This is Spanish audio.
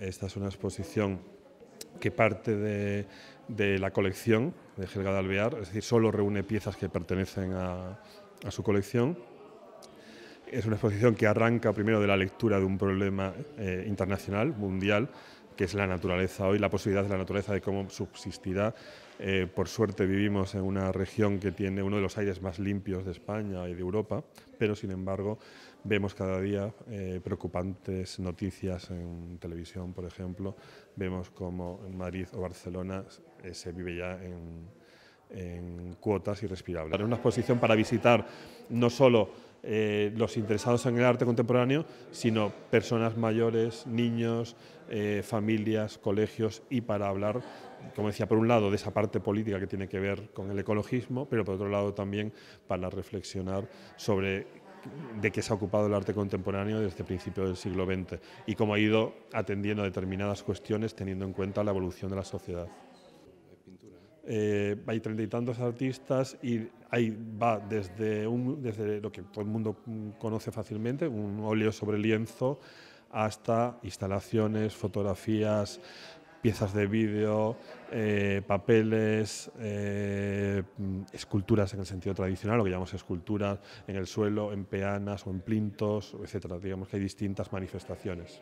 Esta es una exposición que parte de, la colección de Helga Alvear, es decir, solo reúne piezas que pertenecen a, su colección. Es una exposición que arranca primero de la lectura de un problema eh, internacional, mundial, que es la naturaleza hoy, la posibilidad de la naturaleza de cómo subsistirá. Eh, por suerte vivimos en una región que tiene uno de los aires más limpios de España y de Europa, pero sin embargo vemos cada día eh, preocupantes noticias en televisión, por ejemplo. Vemos cómo en Madrid o Barcelona se vive ya en, cuotas irrespirables. Es una exposición para visitar no solo eh, los interesados en el arte contemporáneo, sino personas mayores, niños, eh, familias, colegios y para hablar, como decía, por un lado de esa parte política que tiene que ver con el ecologismo, pero por otro lado también para reflexionar sobre de qué se ha ocupado el arte contemporáneo desde principios del siglo XX y cómo ha ido atendiendo determinadas cuestiones teniendo en cuenta la evolución de la sociedad. Eh, hay treinta y tantos artistas y ahí va desde, lo que todo el mundo conoce fácilmente, un óleo sobre lienzo, hasta instalaciones, fotografías, piezas de vídeo, eh, papeles, eh, esculturas en el sentido tradicional, lo que llamamos esculturas en el suelo, en peanas o en plintos, etc. Digamos que hay distintas manifestaciones.